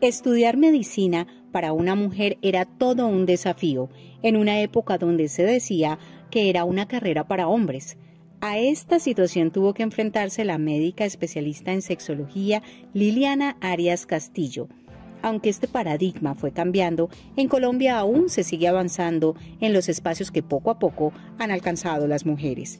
Estudiar medicina para una mujer era todo un desafío, en una época donde se decía que era una carrera para hombres. A esta situación tuvo que enfrentarse la médica especialista en sexología Liliana Arias Castillo. Aunque este paradigma fue cambiando, en Colombia aún se sigue avanzando en los espacios que poco a poco han alcanzado las mujeres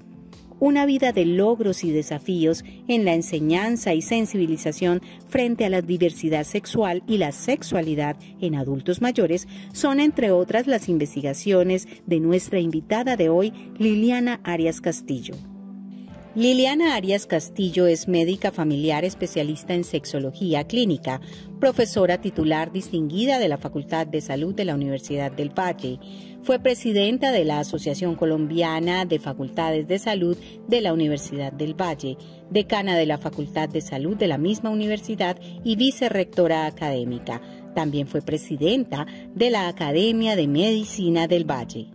una vida de logros y desafíos en la enseñanza y sensibilización frente a la diversidad sexual y la sexualidad en adultos mayores son entre otras las investigaciones de nuestra invitada de hoy, Liliana Arias Castillo. Liliana Arias Castillo es médica familiar especialista en sexología clínica, profesora titular distinguida de la Facultad de Salud de la Universidad del Valle. Fue presidenta de la Asociación Colombiana de Facultades de Salud de la Universidad del Valle, decana de la Facultad de Salud de la misma universidad y vicerrectora académica. También fue presidenta de la Academia de Medicina del Valle.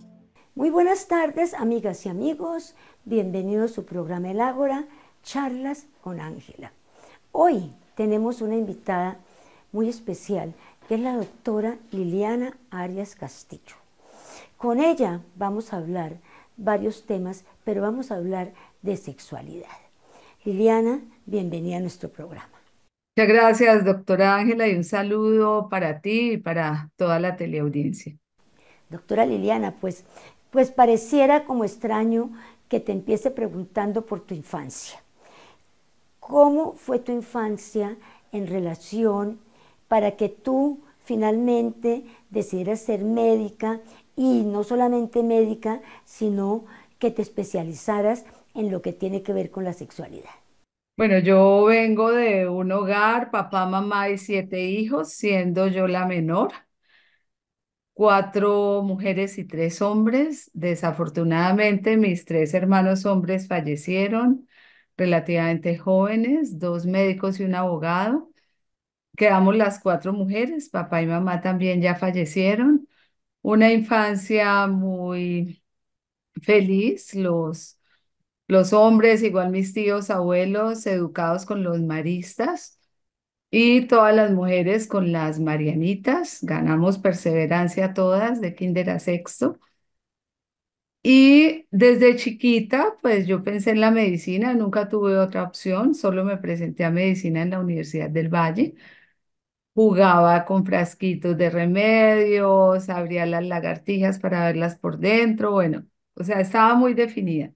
Muy buenas tardes, amigas y amigos. Bienvenidos a su programa El Ágora, Charlas con Ángela. Hoy tenemos una invitada muy especial, que es la doctora Liliana Arias Castillo. Con ella vamos a hablar varios temas, pero vamos a hablar de sexualidad. Liliana, bienvenida a nuestro programa. Muchas gracias, doctora Ángela, y un saludo para ti y para toda la teleaudiencia. Doctora Liliana, pues, pues pareciera como extraño que te empiece preguntando por tu infancia. ¿Cómo fue tu infancia en relación para que tú finalmente decidieras ser médica y no solamente médica, sino que te especializaras en lo que tiene que ver con la sexualidad. Bueno, yo vengo de un hogar, papá, mamá y siete hijos, siendo yo la menor, cuatro mujeres y tres hombres. Desafortunadamente, mis tres hermanos hombres fallecieron relativamente jóvenes, dos médicos y un abogado quedamos las cuatro mujeres, papá y mamá también ya fallecieron. Una infancia muy feliz, los, los hombres, igual mis tíos, abuelos, educados con los maristas y todas las mujeres con las marianitas. Ganamos perseverancia todas de kinder a sexto. Y desde chiquita, pues yo pensé en la medicina, nunca tuve otra opción, solo me presenté a medicina en la Universidad del Valle jugaba con frasquitos de remedios, abría las lagartijas para verlas por dentro, bueno, o sea, estaba muy definida.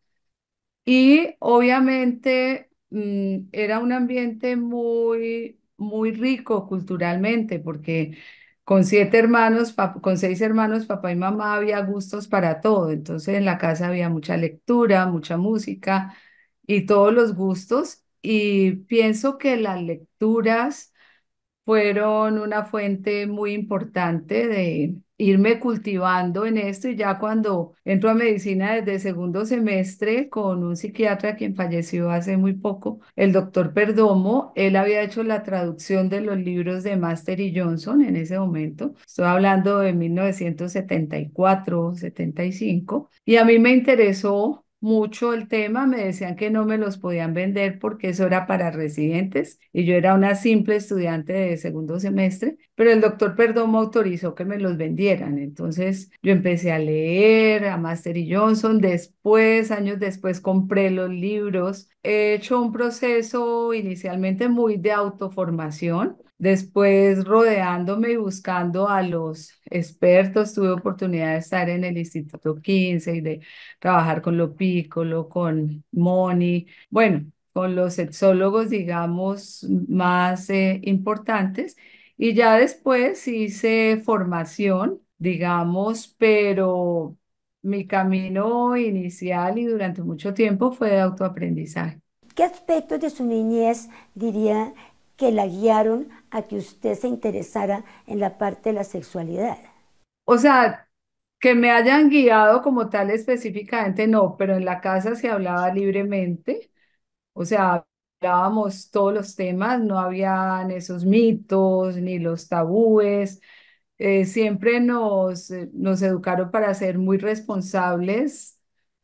Y obviamente mm, era un ambiente muy, muy rico culturalmente, porque con siete hermanos, con seis hermanos, papá y mamá había gustos para todo. Entonces en la casa había mucha lectura, mucha música y todos los gustos. Y pienso que las lecturas fueron una fuente muy importante de irme cultivando en esto y ya cuando entro a medicina desde segundo semestre con un psiquiatra quien falleció hace muy poco, el doctor Perdomo, él había hecho la traducción de los libros de Master y Johnson en ese momento, estoy hablando de 1974, 75, y a mí me interesó mucho el tema, me decían que no me los podían vender porque eso era para residentes y yo era una simple estudiante de segundo semestre, pero el doctor Perdomo autorizó que me los vendieran. Entonces yo empecé a leer a Master y Johnson, después, años después, compré los libros. He hecho un proceso inicialmente muy de autoformación, Después, rodeándome y buscando a los expertos, tuve oportunidad de estar en el Instituto 15 y de trabajar con Lo Piccolo, con Moni, bueno, con los exólogos, digamos, más eh, importantes. Y ya después hice formación, digamos, pero mi camino inicial y durante mucho tiempo fue de autoaprendizaje. ¿Qué aspectos de su niñez diría que la guiaron a que usted se interesara en la parte de la sexualidad? O sea, que me hayan guiado como tal específicamente, no, pero en la casa se hablaba libremente, o sea, hablábamos todos los temas, no habían esos mitos ni los tabúes. Eh, siempre nos, eh, nos educaron para ser muy responsables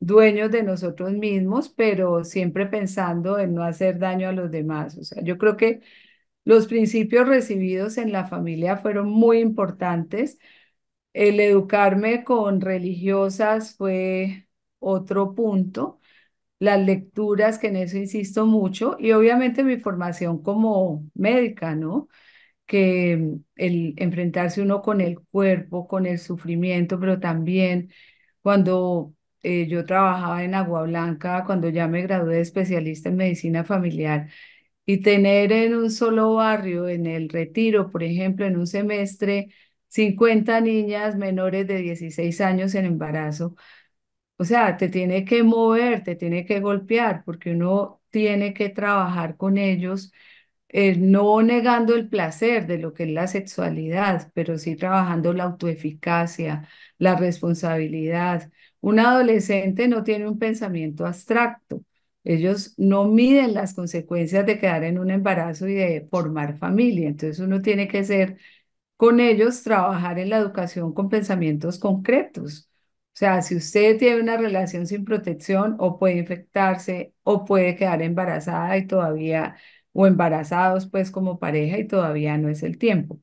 dueños de nosotros mismos, pero siempre pensando en no hacer daño a los demás. O sea, yo creo que los principios recibidos en la familia fueron muy importantes. El educarme con religiosas fue otro punto. Las lecturas, que en eso insisto mucho, y obviamente mi formación como médica, ¿no? Que el enfrentarse uno con el cuerpo, con el sufrimiento, pero también cuando eh, yo trabajaba en Agua Blanca cuando ya me gradué de especialista en medicina familiar y tener en un solo barrio, en el Retiro, por ejemplo, en un semestre, 50 niñas menores de 16 años en embarazo. O sea, te tiene que mover, te tiene que golpear, porque uno tiene que trabajar con ellos, eh, no negando el placer de lo que es la sexualidad, pero sí trabajando la autoeficacia, la responsabilidad, un adolescente no tiene un pensamiento abstracto. Ellos no miden las consecuencias de quedar en un embarazo y de formar familia. Entonces uno tiene que ser con ellos, trabajar en la educación con pensamientos concretos. O sea, si usted tiene una relación sin protección o puede infectarse o puede quedar embarazada y todavía, o embarazados pues como pareja y todavía no es el tiempo.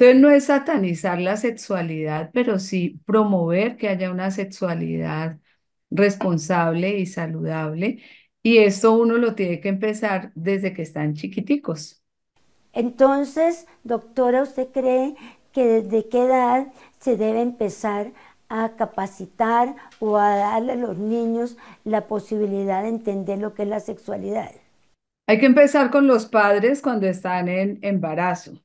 Entonces no es satanizar la sexualidad, pero sí promover que haya una sexualidad responsable y saludable. Y esto uno lo tiene que empezar desde que están chiquiticos. Entonces, doctora, ¿usted cree que desde qué edad se debe empezar a capacitar o a darle a los niños la posibilidad de entender lo que es la sexualidad? Hay que empezar con los padres cuando están en embarazo.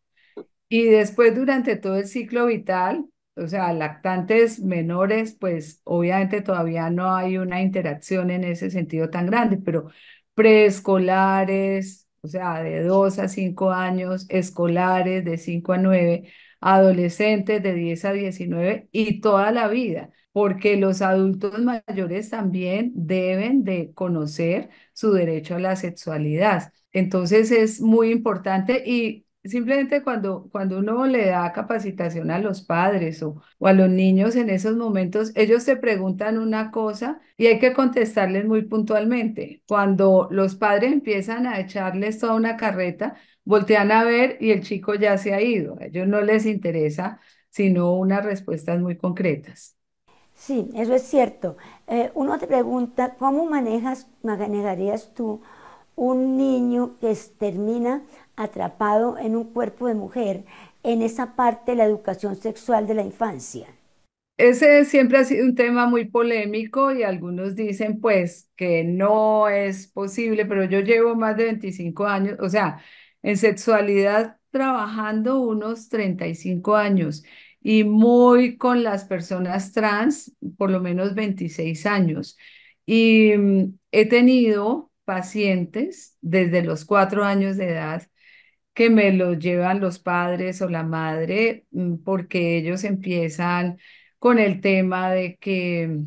Y después, durante todo el ciclo vital, o sea, lactantes menores, pues obviamente todavía no hay una interacción en ese sentido tan grande, pero preescolares, o sea, de 2 a 5 años, escolares de 5 a 9, adolescentes de 10 a 19 y toda la vida, porque los adultos mayores también deben de conocer su derecho a la sexualidad. Entonces es muy importante y Simplemente cuando, cuando uno le da capacitación a los padres o, a los niños en esos momentos, ellos se preguntan una cosa y hay que contestarles muy puntualmente. Cuando los padres empiezan a echarles toda una carreta, voltean a ver y el chico ya se ha ido. A ellos no les interesa sino unas respuestas muy concretas. Sí, eso es cierto. Eh, uno te pregunta, ¿cómo manejas, manejarías tú un niño que termina atrapado en un cuerpo de mujer en esa parte de la educación sexual de la infancia? Ese siempre ha sido un tema muy polémico y algunos dicen pues que no es posible, pero yo llevo más de 25 años, o sea, en sexualidad trabajando unos 35 años y muy con las personas trans, por lo menos 26 años. Y mm, he tenido pacientes desde los cuatro años de edad que me lo llevan los padres o la madre, mm, porque ellos empiezan con el tema de que,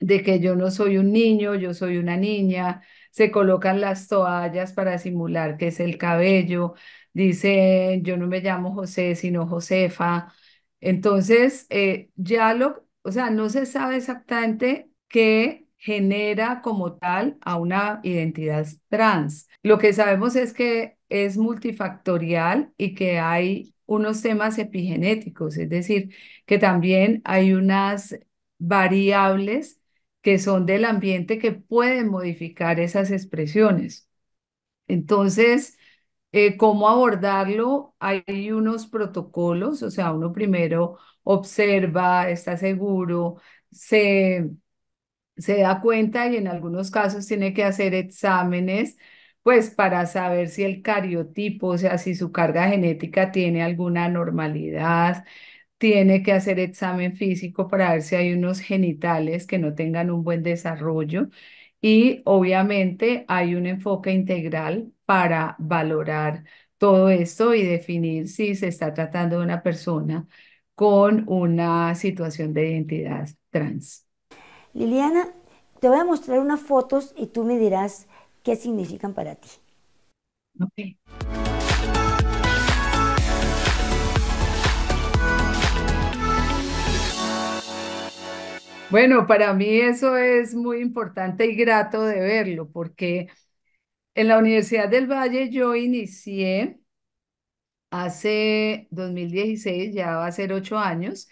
de que yo no soy un niño, yo soy una niña, se colocan las toallas para simular que es el cabello, dicen yo no me llamo José, sino Josefa. Entonces, eh, ya lo, o sea, no se sabe exactamente qué genera como tal a una identidad trans. Lo que sabemos es que es multifactorial y que hay unos temas epigenéticos, es decir, que también hay unas variables que son del ambiente que pueden modificar esas expresiones. Entonces, eh, ¿cómo abordarlo? Hay unos protocolos, o sea, uno primero observa, está seguro, se da cuenta y en algunos casos tiene que hacer exámenes pues para saber si el cariotipo, o sea, si su carga genética tiene alguna anormalidad, tiene que hacer examen físico para ver si hay unos genitales que no tengan un buen desarrollo y obviamente hay un enfoque integral para valorar todo esto y definir si se está tratando de una persona con una situación de identidad trans. Liliana, te voy a mostrar unas fotos y tú me dirás qué significan para ti. Okay. Bueno, para mí eso es muy importante y grato de verlo, porque en la Universidad del Valle yo inicié hace 2016, ya va a ser ocho años,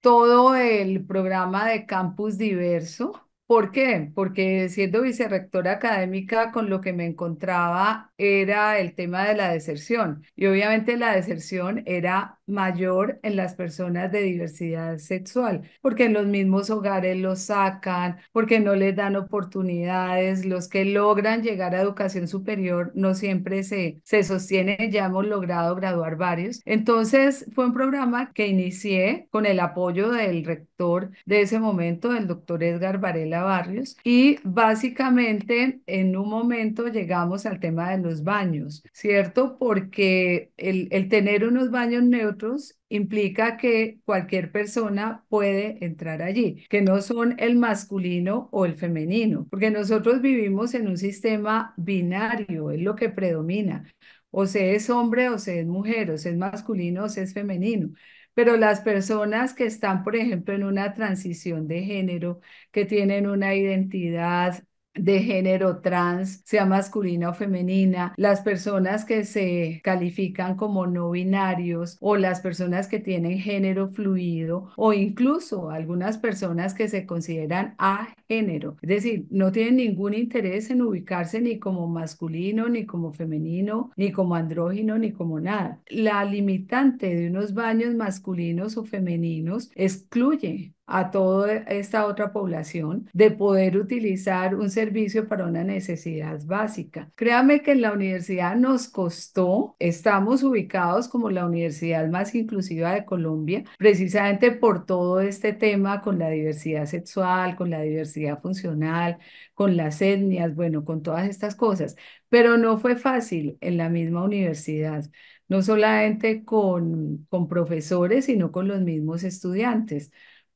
todo el programa de campus diverso, ¿Por qué? Porque siendo vicerrectora académica, con lo que me encontraba era el tema de la deserción. Y obviamente la deserción era mayor en las personas de diversidad sexual, porque en los mismos hogares los sacan, porque no les dan oportunidades, los que logran llegar a educación superior no siempre se, se sostienen, ya hemos logrado graduar varios. Entonces fue un programa que inicié con el apoyo del rector de ese momento, el doctor Edgar Varela Barrios, y básicamente en un momento llegamos al tema de los baños, ¿cierto? Porque el, el tener unos baños neutros implica que cualquier persona puede entrar allí, que no son el masculino o el femenino, porque nosotros vivimos en un sistema binario, es lo que predomina. O se es hombre o se es mujer, o se es masculino o se es femenino pero las personas que están, por ejemplo, en una transición de género, que tienen una identidad de género trans, sea masculina o femenina, las personas que se califican como no binarios o las personas que tienen género fluido o incluso algunas personas que se consideran a género, es decir, no tienen ningún interés en ubicarse ni como masculino, ni como femenino, ni como andrógino, ni como nada. La limitante de unos baños masculinos o femeninos excluye a toda esta otra población de poder utilizar un servicio para una necesidad básica. Créame que en la universidad nos costó, estamos ubicados como la universidad más inclusiva de Colombia, precisamente por todo este tema con la diversidad sexual, con la diversidad funcional, con las etnias, bueno, con todas estas cosas. Pero no fue fácil en la misma universidad no solamente con, con profesores, sino con los mismos estudiantes.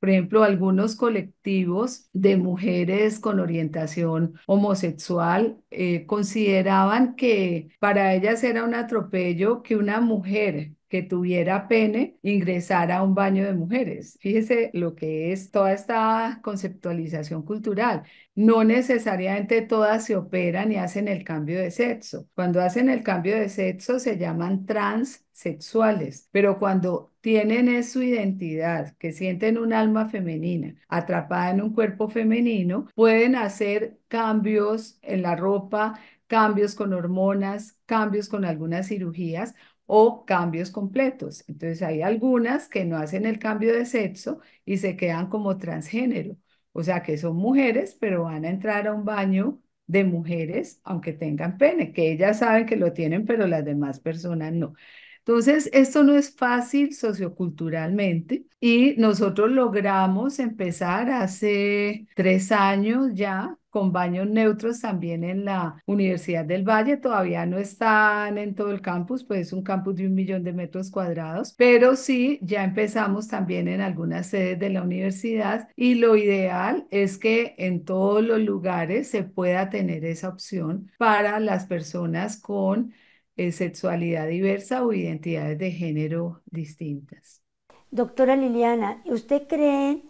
Por ejemplo, algunos colectivos de mujeres con orientación homosexual eh, consideraban que para ellas era un atropello que una mujer que tuviera pene ingresara a un baño de mujeres. Fíjese lo que es toda esta conceptualización cultural. No necesariamente todas se operan y hacen el cambio de sexo. Cuando hacen el cambio de sexo se llaman transexuales... pero cuando tienen esa identidad, que sienten un alma femenina atrapada en un cuerpo femenino, pueden hacer cambios en la ropa, cambios con hormonas, cambios con algunas cirugías o cambios completos. Entonces hay algunas que no hacen el cambio de sexo y se quedan como transgénero, o sea que son mujeres, pero van a entrar a un baño de mujeres aunque tengan pene, que ellas saben que lo tienen, pero las demás personas no. Entonces, esto no es fácil socioculturalmente y nosotros logramos empezar hace tres años ya con baños neutros también en la Universidad del Valle. Todavía no están en todo el campus, pues es un campus de un millón de metros cuadrados, pero sí ya empezamos también en algunas sedes de la universidad y lo ideal es que en todos los lugares se pueda tener esa opción para las personas con eh, sexualidad diversa o identidades de género distintas. Doctora Liliana, ¿usted cree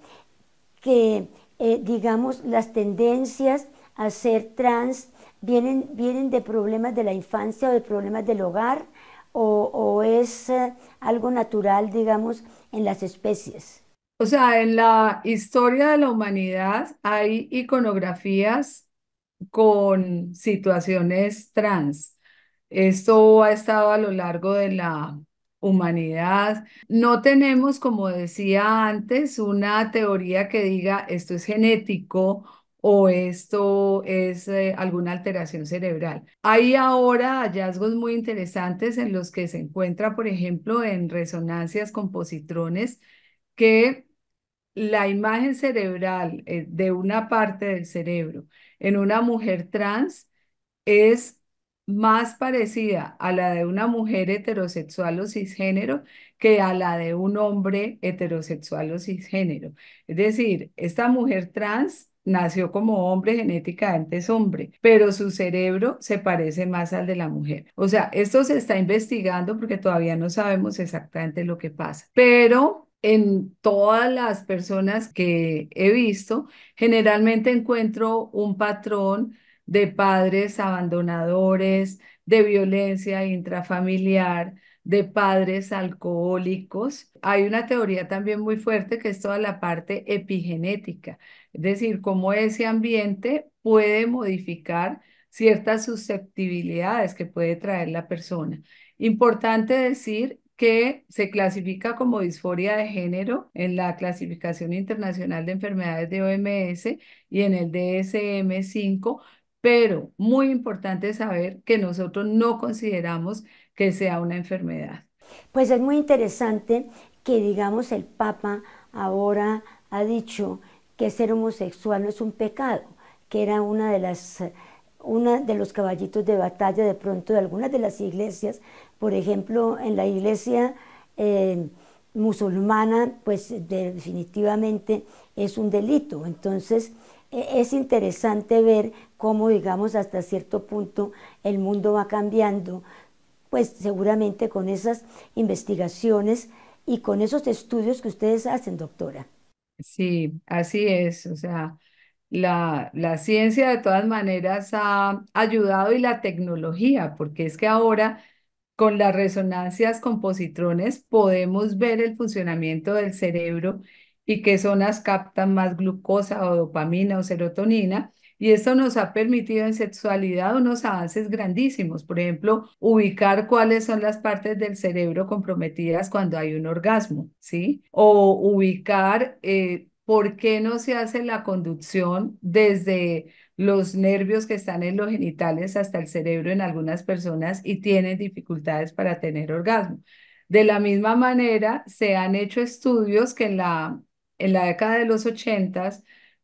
que eh, digamos, las tendencias a ser trans vienen, vienen de problemas de la infancia o de problemas del hogar o, es eh, algo natural, digamos, en las especies? O sea, en la historia de la humanidad hay iconografías con situaciones trans. Esto ha estado a lo largo de la humanidad. No tenemos, como decía antes, una teoría que diga esto es genético o esto es eh, alguna alteración cerebral. Hay ahora hallazgos muy interesantes en los que se encuentra, por ejemplo, en resonancias con positrones, que la imagen cerebral eh, de una parte del cerebro en una mujer trans es más parecida a la de una mujer heterosexual o cisgénero que a la de un hombre heterosexual o cisgénero. Es decir, esta mujer trans nació como hombre, genéticamente es hombre, pero su cerebro se parece más al de la mujer. O sea, esto se está investigando porque todavía no sabemos exactamente lo que pasa, pero... En todas las personas que he visto, generalmente encuentro un patrón de padres abandonadores, de violencia intrafamiliar, de padres alcohólicos. Hay una teoría también muy fuerte que es toda la parte epigenética, es decir, cómo ese ambiente puede modificar ciertas susceptibilidades que puede traer la persona. Importante decir que se clasifica como disforia de género en la clasificación internacional de enfermedades de OMS y en el DSM-5, pero muy importante saber que nosotros no consideramos que sea una enfermedad. Pues es muy interesante que, digamos, el Papa ahora ha dicho que ser homosexual no es un pecado, que era una de las una de los caballitos de batalla de pronto de algunas de las iglesias, por ejemplo, en la iglesia eh, musulmana, pues definitivamente es un delito. Entonces, e, es interesante ver cómo, digamos, hasta cierto punto el mundo va cambiando, pues seguramente con esas investigaciones y con esos estudios que ustedes hacen, doctora. Sí, así es. O sea, la, ciencia de todas maneras ha ayudado y la tecnología, porque es que ahora con las resonancias compositrones podemos ver el funcionamiento del cerebro y qué zonas captan más glucosa o dopamina o serotonina. Y esto nos ha permitido en sexualidad unos avances grandísimos, por ejemplo, ubicar cuáles son las partes del cerebro comprometidas cuando hay un orgasmo, ¿sí? O ubicar eh, por qué no se hace la conducción desde los nervios que están en los genitales hasta el cerebro en algunas personas y tienen dificultades para tener orgasmo. De la misma manera, se han hecho estudios que en la en la década de los 80,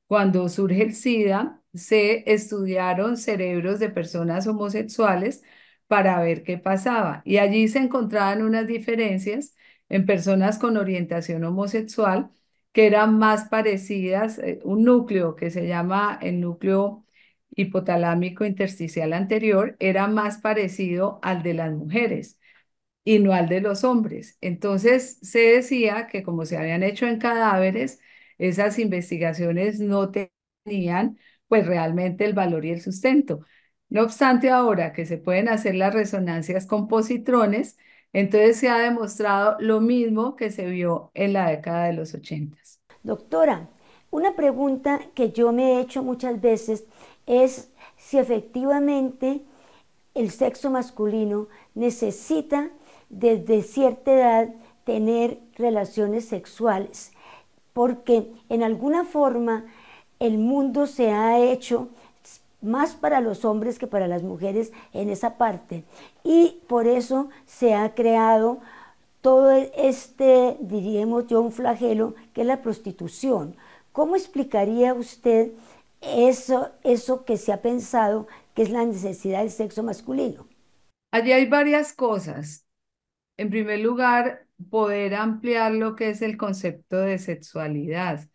cuando surge el SIDA, se estudiaron cerebros de personas homosexuales para ver qué pasaba. Y allí se encontraban unas diferencias en personas con orientación homosexual que eran más parecidas, eh, un núcleo que se llama el núcleo hipotalámico intersticial anterior, era más parecido al de las mujeres y no al de los hombres. Entonces se decía que como se habían hecho en cadáveres, esas investigaciones no tenían pues realmente el valor y el sustento. No obstante, ahora que se pueden hacer las resonancias con positrones, entonces se ha demostrado lo mismo que se vio en la década de los ochentas Doctora, una pregunta que yo me he hecho muchas veces es si efectivamente el sexo masculino necesita desde cierta edad tener relaciones sexuales, porque en alguna forma el mundo se ha hecho más para los hombres que para las mujeres en esa parte. Y por eso se ha creado todo este, diríamos yo, un flagelo que es la prostitución. ¿Cómo explicaría usted eso, que se ha pensado que es la necesidad del sexo masculino? Allí hay varias cosas en primer lugar, poder ampliar lo que es el concepto de sexualidad,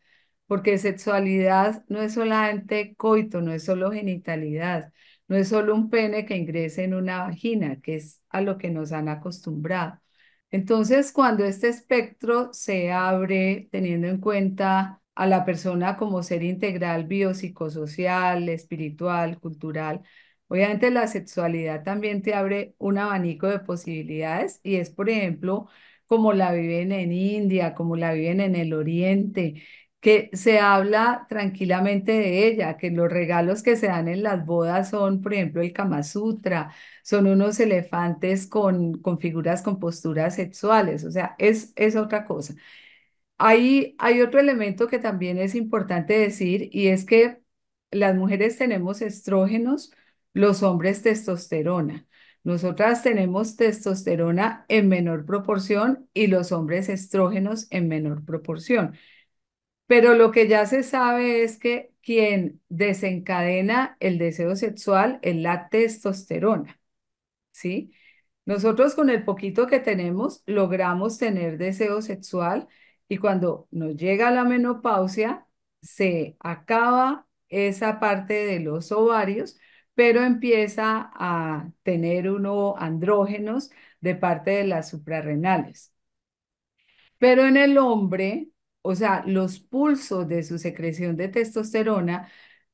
porque sexualidad no es solamente coito, no es solo genitalidad, no es solo un pene que ingrese en una vagina, que es a lo que nos han acostumbrado. Entonces, cuando este espectro se abre teniendo en cuenta a la persona como ser integral biopsicosocial, espiritual, cultural, Obviamente la sexualidad también te abre un abanico de posibilidades y es, por ejemplo, como la viven en India, como la viven en el Oriente, que se habla tranquilamente de ella, que los regalos que se dan en las bodas son, por ejemplo, el Kama Sutra, son unos elefantes con, con figuras con posturas sexuales, o sea, es, es otra cosa. Ahí hay otro elemento que también es importante decir y es que las mujeres tenemos estrógenos los hombres testosterona. Nosotras tenemos testosterona en menor proporción y los hombres estrógenos en menor proporción. Pero lo que ya se sabe es que quien desencadena el deseo sexual es la testosterona. ¿Sí? Nosotros con el poquito que tenemos logramos tener deseo sexual y cuando nos llega la menopausia se acaba esa parte de los ovarios pero empieza a tener uno andrógenos de parte de las suprarrenales. Pero en el hombre, o sea, los pulsos de su secreción de testosterona,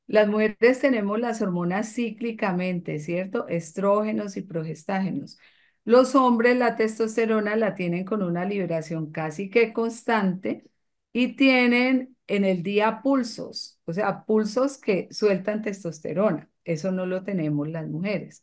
las mujeres tenemos las hormonas cíclicamente, ¿cierto? Estrógenos y progestágenos. Los hombres la testosterona la tienen con una liberación casi que constante y tienen en el día pulsos, o sea, pulsos que sueltan testosterona. Eso no lo tenemos las mujeres.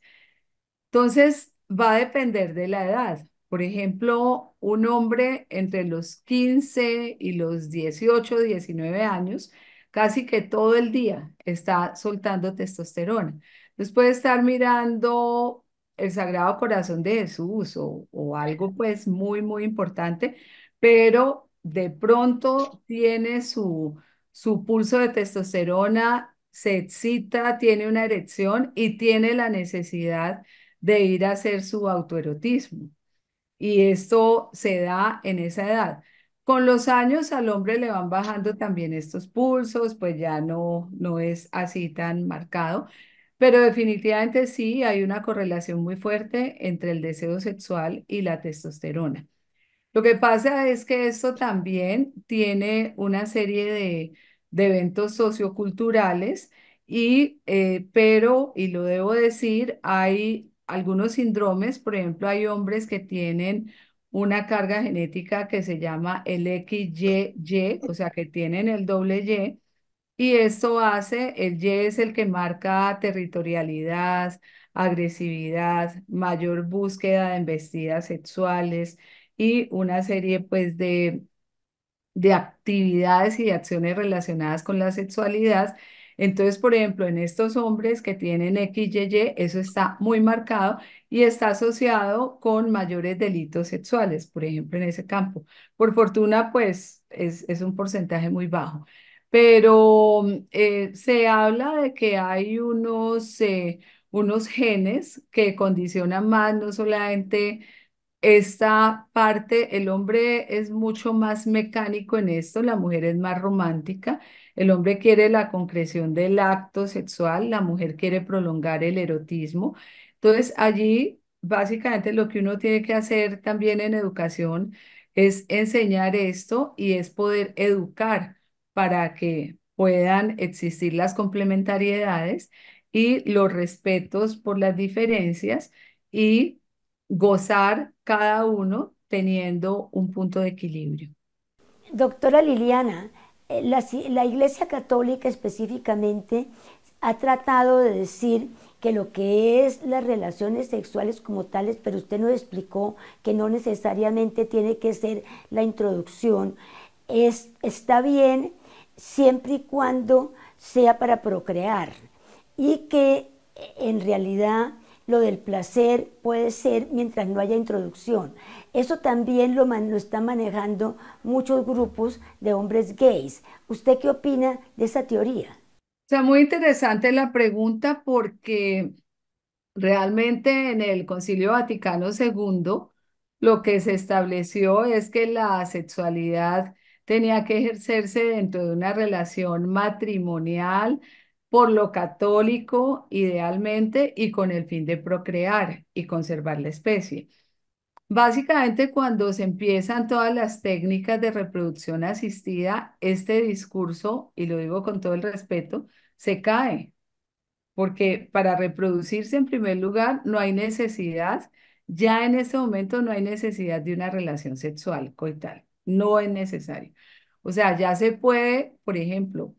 Entonces, va a depender de la edad. Por ejemplo, un hombre entre los 15 y los 18, 19 años, casi que todo el día está soltando testosterona. Después puede estar mirando el Sagrado Corazón de Jesús o, o algo pues muy, muy importante, pero de pronto tiene su, su pulso de testosterona se excita, tiene una erección y tiene la necesidad de ir a hacer su autoerotismo. Y esto se da en esa edad. Con los años al hombre le van bajando también estos pulsos, pues ya no, no es así tan marcado, pero definitivamente sí hay una correlación muy fuerte entre el deseo sexual y la testosterona. Lo que pasa es que esto también tiene una serie de de eventos socioculturales, y, eh, pero, y lo debo decir, hay algunos síndromes, por ejemplo, hay hombres que tienen una carga genética que se llama el XYY, o sea, que tienen el doble Y, y esto hace, el Y es el que marca territorialidad, agresividad, mayor búsqueda de embestidas sexuales y una serie pues de de actividades y de acciones relacionadas con la sexualidad. Entonces, por ejemplo, en estos hombres que tienen XYY, eso está muy marcado y está asociado con mayores delitos sexuales, por ejemplo, en ese campo. Por fortuna, pues es, un porcentaje muy bajo. Pero mm, eh, se habla de que hay unos, eh, unos genes que condicionan más no solamente esta parte, el hombre es mucho más mecánico en esto, la mujer es más romántica, el hombre quiere la concreción del acto sexual, la mujer quiere prolongar el erotismo. Entonces allí básicamente lo que uno tiene que hacer también en educación es enseñar esto y es poder educar para que puedan existir las complementariedades y los respetos por las diferencias y gozar cada uno teniendo un punto de equilibrio. Doctora Liliana, eh, la, Iglesia Católica específicamente ha tratado de decir que lo que es las relaciones sexuales como tales, pero usted nos explicó que no necesariamente tiene que ser la introducción, es, está bien siempre y cuando sea para procrear y que eh, en realidad lo del placer puede ser mientras no haya introducción. Eso también lo, lo están manejando muchos grupos de hombres gays. ¿Usted qué opina de esa teoría? O sea, muy interesante la pregunta porque realmente en el Concilio Vaticano II lo que se estableció es que la sexualidad tenía que ejercerse dentro de una relación matrimonial, por lo católico idealmente y con el fin de procrear y conservar la especie. Básicamente, cuando se empiezan todas las técnicas de reproducción asistida, este discurso, y lo digo con todo el respeto, se cae, porque para reproducirse en primer lugar no hay necesidad, ya en este momento no hay necesidad de una relación sexual coital, no es necesario. O sea, ya se puede, por ejemplo,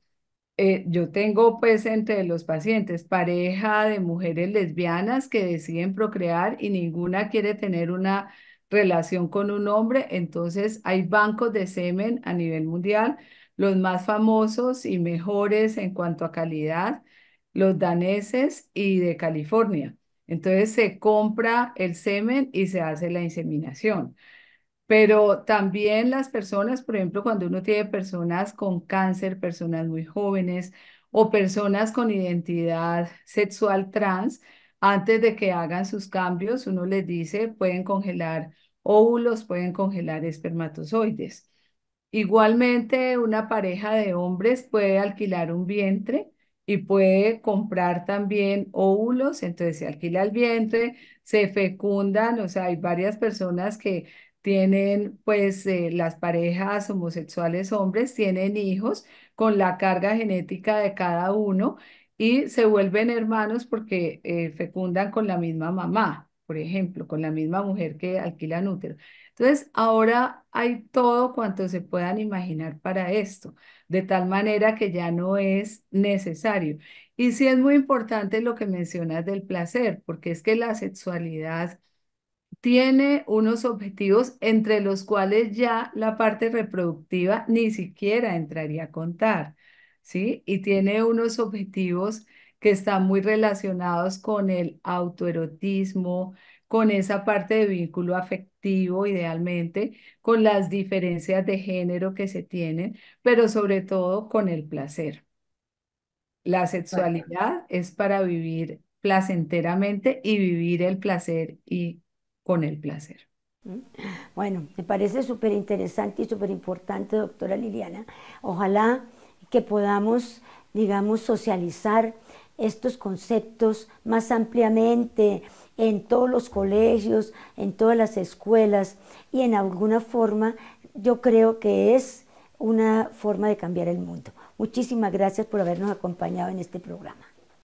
eh, yo tengo pues entre los pacientes pareja de mujeres lesbianas que deciden procrear y ninguna quiere tener una relación con un hombre, entonces hay bancos de semen a nivel mundial, los más famosos y mejores en cuanto a calidad, los daneses y de California. Entonces se compra el semen y se hace la inseminación. Pero también las personas, por ejemplo, cuando uno tiene personas con cáncer, personas muy jóvenes o personas con identidad sexual trans, antes de que hagan sus cambios, uno les dice, pueden congelar óvulos, pueden congelar espermatozoides. Igualmente, una pareja de hombres puede alquilar un vientre y puede comprar también óvulos, entonces se alquila el vientre, se fecundan, o sea, hay varias personas que tienen, pues eh, las parejas homosexuales hombres tienen hijos con la carga genética de cada uno y se vuelven hermanos porque eh, fecundan con la misma mamá, por ejemplo, con la misma mujer que alquila útero. Entonces, ahora hay todo cuanto se puedan imaginar para esto, de tal manera que ya no es necesario. Y sí es muy importante lo que mencionas del placer, porque es que la sexualidad tiene unos objetivos entre los cuales ya la parte reproductiva ni siquiera entraría a contar, ¿sí? Y tiene unos objetivos que están muy relacionados con el autoerotismo, con esa parte de vínculo afectivo, idealmente, con las diferencias de género que se tienen, pero sobre todo con el placer. La sexualidad es para vivir placenteramente y vivir el placer y con el placer. Mm. Bueno, me parece súper interesante y súper importante, doctora Liliana. Ojalá que podamos, digamos, socializar estos conceptos más ampliamente en todos los colegios, en todas las escuelas y en alguna forma yo creo que es una forma de cambiar el mundo. Muchísimas gracias por habernos acompañado en este programa.